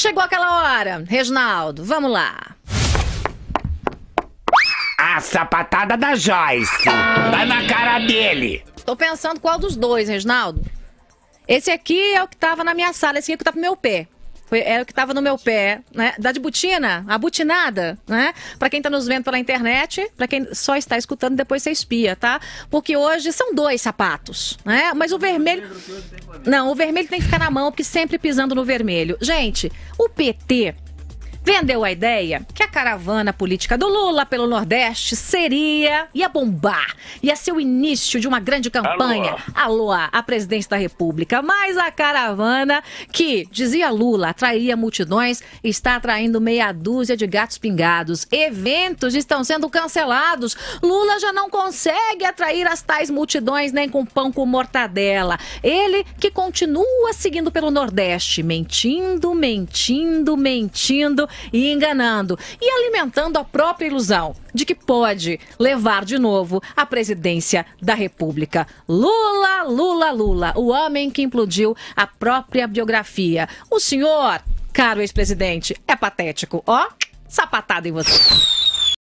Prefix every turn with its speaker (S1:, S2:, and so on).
S1: Chegou aquela hora. Reginaldo, vamos lá.
S2: A sapatada da Joyce. Tá na cara dele.
S1: Tô pensando qual dos dois, Reginaldo. Esse aqui é o que tava na minha sala, esse aqui é o que tá pro meu pé. Foi, era é o que estava no meu pé, né? Da de butina, a butinada, né? Para quem está nos vendo pela internet, para quem só está escutando, depois você espia, tá? Porque hoje são dois sapatos, né? Mas o vermelho. Não, o vermelho tem que ficar na mão, porque sempre pisando no vermelho. Gente, o PT vendeu a ideia que a caravana política do Lula pelo Nordeste seria ia bombar, ia ser o início de uma grande campanha. Alô, a presidência da República, mas a caravana que dizia Lula atraía multidões está atraindo meia dúzia de gatos pingados. Eventos estão sendo cancelados. Lula já não consegue atrair as tais multidões nem com pão com mortadela. Ele que continua seguindo pelo Nordeste, mentindo, mentindo, mentindo e enganando e alimentando a própria ilusão de que pode levar de novo a presidência da República. Lula, Lula, Lula, o homem que implodiu a própria biografia. O senhor, caro ex-presidente, é patético. Ó, sapatado em você.